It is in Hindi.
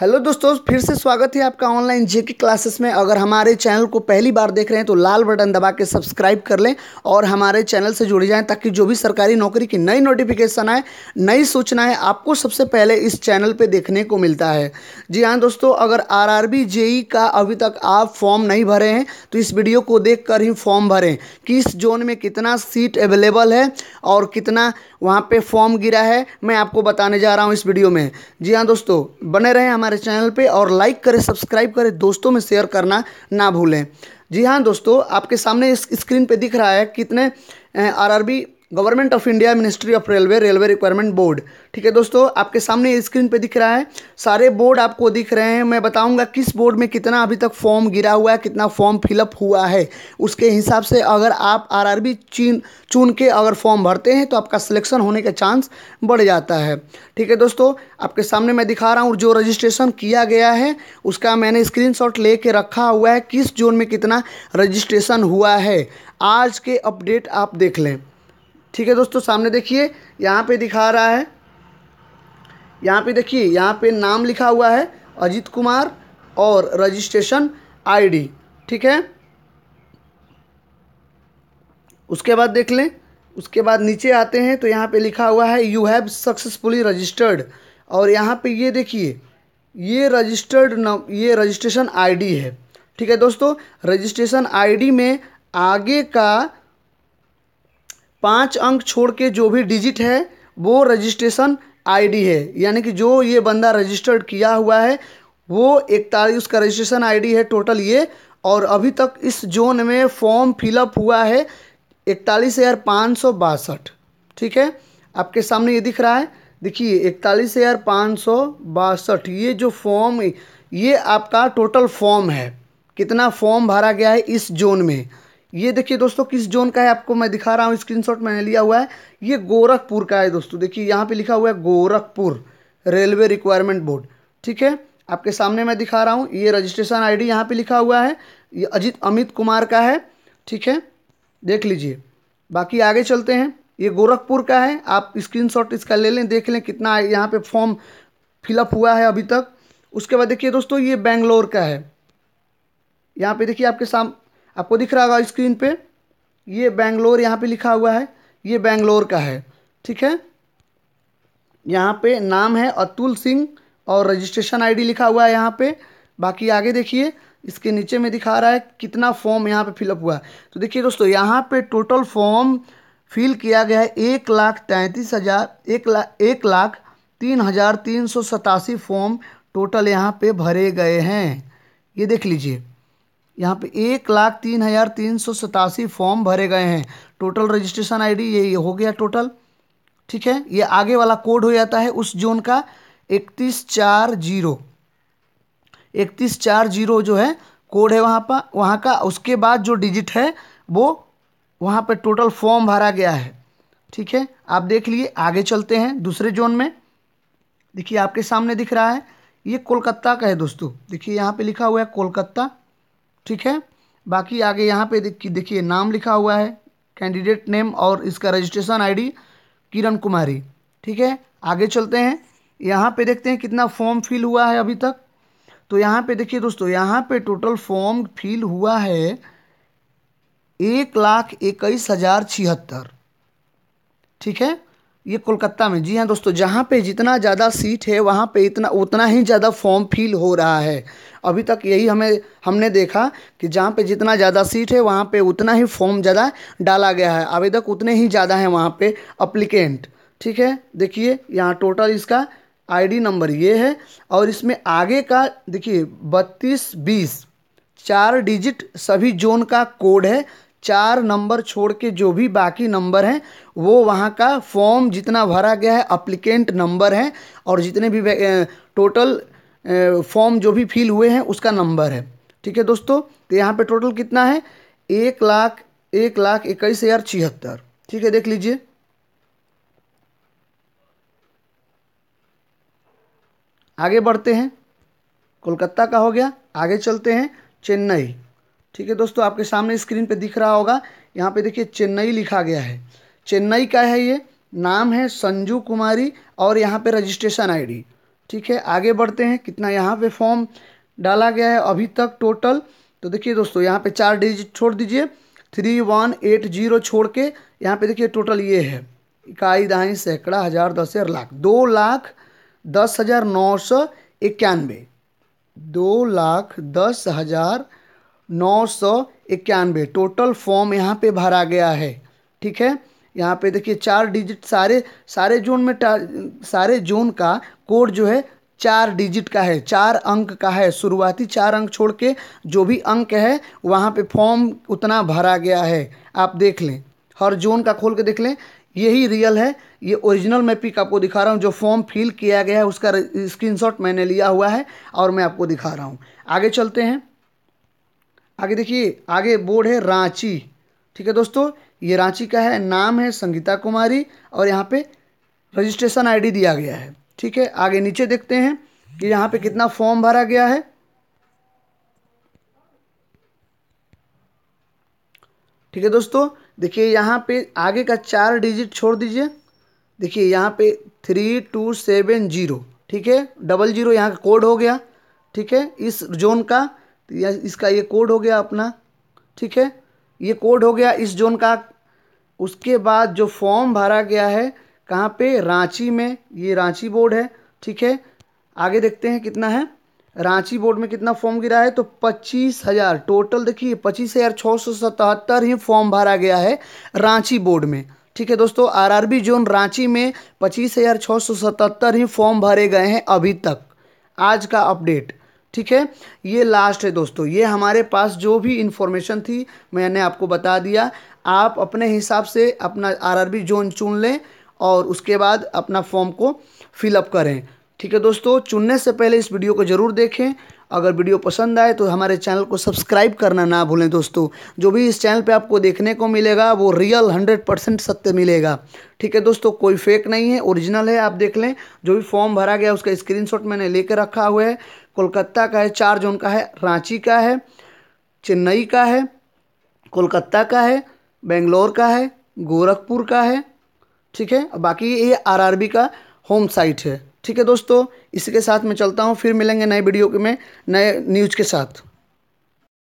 हेलो दोस्तों फिर से स्वागत है आपका ऑनलाइन जेके क्लासेस में अगर हमारे चैनल को पहली बार देख रहे हैं तो लाल बटन दबा के सब्सक्राइब कर लें और हमारे चैनल से जुड़ जाएं ताकि जो भी सरकारी नौकरी की नई नोटिफिकेशन आए नई सूचनाएं आपको सबसे पहले इस चैनल पे देखने को मिलता है जी हाँ दोस्तों अगर आर आर e का अभी तक आप फॉर्म नहीं भरे हैं तो इस वीडियो को देख कर ही फॉर्म भरें किस जोन में कितना सीट अवेलेबल है और कितना वहाँ पर फॉर्म गिरा है मैं आपको बताने जा रहा हूँ इस वीडियो में जी हाँ दोस्तों बने रहें हमारे हमारे चैनल पे और लाइक करें सब्सक्राइब करें दोस्तों में शेयर करना ना भूलें जी हाँ दोस्तों आपके सामने इस स्क्रीन पे दिख रहा है कितने RRB government of India ministry of railway railway requirement board ठीक है दोस्तों आपके सामने स्क्रीन पे दिख रहा है सारे बोर्ड आपको दिख रहे हैं मैं बताऊंगा किस बोर्ड में कितना अभी तक फॉर्म गिरा हुआ है कितना फॉर्म फिलअप हुआ है उसके हिसाब से अगर आप आरआरबी चीन चुन के अगर फॉर्म भरते हैं तो आपका सिलेक्शन होने का चांस बढ़ जाता है ठीक है दोस्तों आपके सामने मैं दिखा रहा हूँ जो रजिस्ट्रेशन किया गया है उसका मैंने स्क्रीन लेके रखा हुआ है किस जोन में कितना रजिस्ट्रेशन हुआ है आज के अपडेट आप देख लें ठीक है दोस्तों सामने देखिए यहाँ पे दिखा रहा है यहाँ पे देखिए यहाँ पे नाम लिखा हुआ है अजित कुमार और रजिस्ट्रेशन आईडी ठीक है उसके बाद देख लें उसके बाद नीचे आते हैं तो यहाँ पे लिखा हुआ है यू हैव सक्सेसफुली रजिस्टर्ड और यहाँ पे ये देखिए ये रजिस्टर्ड ये रजिस्ट्रेशन आईडी है ठीक है दोस्तों रजिस्ट्रेशन आईडी में आगे का पाँच अंक छोड़ के जो भी डिजिट है वो रजिस्ट्रेशन आईडी है यानी कि जो ये बंदा रजिस्टर्ड किया हुआ है वो इकतालीस उसका रजिस्ट्रेशन आईडी है टोटल ये और अभी तक इस जोन में फॉर्म फिलअप हुआ है इकतालीस हज़ार पाँच सौ बासठ ठीक है आपके सामने ये दिख रहा है देखिए इकतालीस हज़ार पाँच सौ बासठ ये जो फॉर्म ये आपका टोटल फॉर्म है कितना फॉर्म भरा गया है इस जोन में ये देखिए दोस्तों किस जोन का है आपको मैं दिखा रहा हूँ स्क्रीनशॉट मैंने लिया हुआ है ये गोरखपुर का है दोस्तों देखिए यहाँ पे लिखा हुआ है गोरखपुर रेलवे रिक्वायरमेंट बोर्ड ठीक है आपके सामने मैं दिखा रहा हूँ ये रजिस्ट्रेशन आईडी डी यहाँ पर लिखा हुआ है ये अजित अमित कुमार का है ठीक है देख लीजिए बाकी आगे चलते हैं ये गोरखपुर का है आप शॉट इसका ले लें देख लें कितना यहाँ पर फॉर्म फिलअप हुआ है अभी तक उसके बाद देखिए दोस्तों ये बेंगलोर का है यहाँ पे देखिए आपके साम आपको दिख रहा होगा स्क्रीन पे ये बेंगलोर यहाँ पे लिखा हुआ है ये बेंगलोर का है ठीक है यहाँ पे नाम है अतुल सिंह और रजिस्ट्रेशन आईडी लिखा हुआ है यहाँ पे बाकी आगे देखिए इसके नीचे में दिखा रहा है कितना फॉर्म यहाँ पे फिलअप हुआ है तो देखिए दोस्तों यहाँ पे टोटल फॉर्म फिल किया गया है एक लाख तैंतीस हज़ार एक लाख एक लाख तीन हज़ार तीन सौ सतासी फॉर्म टोटल यहाँ पे भरे गए हैं ये देख लीजिए यहाँ पे एक लाख तीन हज़ार तीन सौ सतासी फॉर्म भरे गए हैं टोटल रजिस्ट्रेशन आईडी ये हो गया टोटल ठीक है ये आगे वाला कोड हो जाता है उस जोन का इकतीस चार जीरो इकतीस चार जीरो जो है कोड है वहाँ पर वहाँ का उसके बाद जो डिजिट है वो वहाँ पे टोटल फॉर्म भरा गया है ठीक है आप देख लिए आगे चलते हैं दूसरे जोन में देखिए आपके सामने दिख रहा है ये कोलकाता का है दोस्तों देखिए यहाँ पे लिखा हुआ है कोलकाता ठीक है बाकी आगे यहाँ पे देखिए नाम लिखा हुआ है कैंडिडेट नेम और इसका रजिस्ट्रेशन आईडी किरण कुमारी ठीक है आगे चलते हैं यहाँ पे देखते हैं कितना फॉर्म फिल हुआ है अभी तक तो यहाँ पे देखिए दोस्तों यहाँ पे टोटल फॉर्म फिल हुआ है एक लाख इक्कीस हज़ार छिहत्तर ठीक है ये कोलकाता में जी हाँ दोस्तों जहाँ पे जितना ज़्यादा सीट है वहाँ पे इतना उतना ही ज़्यादा फॉर्म फिल हो रहा है अभी तक यही हमें हमने देखा कि जहाँ पे जितना ज़्यादा सीट है वहाँ पे उतना ही फॉर्म ज़्यादा डाला गया है आवेदक उतने ही ज़्यादा हैं वहाँ पे अप्लीकेंट ठीक है देखिए यहाँ टोटल इसका आईडी नंबर ये है और इसमें आगे का देखिए बत्तीस बीस चार डिजिट सभी जोन का कोड है चार नंबर छोड़ के जो भी बाकी नंबर हैं वो वहाँ का फॉर्म जितना भरा गया है अप्लीकेंट नंबर है और जितने भी टोटल फॉर्म जो भी फिल हुए हैं उसका नंबर है ठीक है दोस्तों तो यहाँ पे टोटल कितना है एक लाख एक लाख इक्कीस हज़ार छिहत्तर ठीक है देख लीजिए आगे बढ़ते हैं कोलकाता का हो गया आगे चलते हैं चेन्नई ठीक है दोस्तों आपके सामने स्क्रीन पे दिख रहा होगा यहाँ पे देखिए चेन्नई लिखा गया है चेन्नई का है ये नाम है संजू कुमारी और यहाँ पे रजिस्ट्रेशन आईडी ठीक है आगे बढ़ते हैं कितना यहाँ पे फॉर्म डाला गया है अभी तक टोटल तो देखिए दोस्तों यहाँ पे चार डिजिट छोड़ दीजिए थ्री वन एट जीरो छोड़ के यहाँ पे देखिए टोटल ये है इकाई दहाई सैकड़ा हज़ार दस हज़ार लाख दो लाख दस हज़ार नौ सौ इक्यानवे दो लाख दस हज़ार नौ सौ इक्यानवे टोटल फॉर्म यहाँ पे भरा गया है ठीक है यहाँ पे देखिए चार डिजिट सारे सारे जोन में सारे जोन का कोड जो है चार डिजिट का है चार अंक का है शुरुआती चार अंक छोड़ के जो भी अंक है वहाँ पे फॉर्म उतना भरा गया है आप देख लें हर जोन का खोल के देख लें यही रियल है ये ओरिजिनल मैं पिक आपको दिखा रहा हूँ जो फॉर्म फिल किया गया है उसका स्क्रीनशॉट मैंने लिया हुआ है और मैं आपको दिखा रहा हूँ आगे चलते हैं आगे देखिए आगे बोर्ड है रांची ठीक है दोस्तों ये रांची का है नाम है संगीता कुमारी और यहाँ पे रजिस्ट्रेशन आई दिया गया है ठीक है आगे नीचे देखते हैं कि यहाँ पे कितना फॉर्म भरा गया है ठीक है दोस्तों देखिए यहाँ पे आगे का चार डिजिट छोड़ दीजिए देखिए यहाँ पे थ्री टू सेवन जीरो ठीक है डबल जीरो यहाँ का कोड हो गया ठीक है इस जोन का या इसका ये कोड हो गया अपना ठीक है ये कोड हो गया इस जोन का उसके बाद जो फॉर्म भरा गया है कहाँ पे रांची में ये रांची बोर्ड है ठीक है आगे देखते हैं कितना है रांची बोर्ड में कितना फॉर्म गिरा है तो पच्चीस हज़ार टोटल देखिए पच्चीस हज़ार छः सौ सतहत्तर ही फॉर्म भरा गया है रांची बोर्ड में ठीक है दोस्तों आरआरबी जोन रांची में पच्चीस हज़ार छः सौ सतहत्तर ही फॉर्म भरे गए हैं अभी तक आज का अपडेट ठीक है ये लास्ट है दोस्तों ये हमारे पास जो भी इन्फॉर्मेशन थी मैंने आपको बता दिया आप अपने हिसाब से अपना आर जोन चुन लें और उसके बाद अपना फॉर्म को फिलअप करें ठीक है दोस्तों चुनने से पहले इस वीडियो को ज़रूर देखें अगर वीडियो पसंद आए तो हमारे चैनल को सब्सक्राइब करना ना भूलें दोस्तों जो भी इस चैनल पे आपको देखने को मिलेगा वो रियल हंड्रेड परसेंट सत्य मिलेगा ठीक है दोस्तों कोई फेक नहीं है ओरिजिनल है आप देख लें जो भी फॉर्म भरा गया उसका स्क्रीनशॉट मैंने ले कर रखा हुआ है कोलकाता का है चार जोन का है रांची का है चेन्नई का है कोलकाता का है बेंगलोर का है गोरखपुर का है ठीक है बाकी ये आरआरबी का होम साइट है ठीक है दोस्तों इसी के साथ मैं चलता हूँ फिर मिलेंगे नए वीडियो में नए न्यूज़ के साथ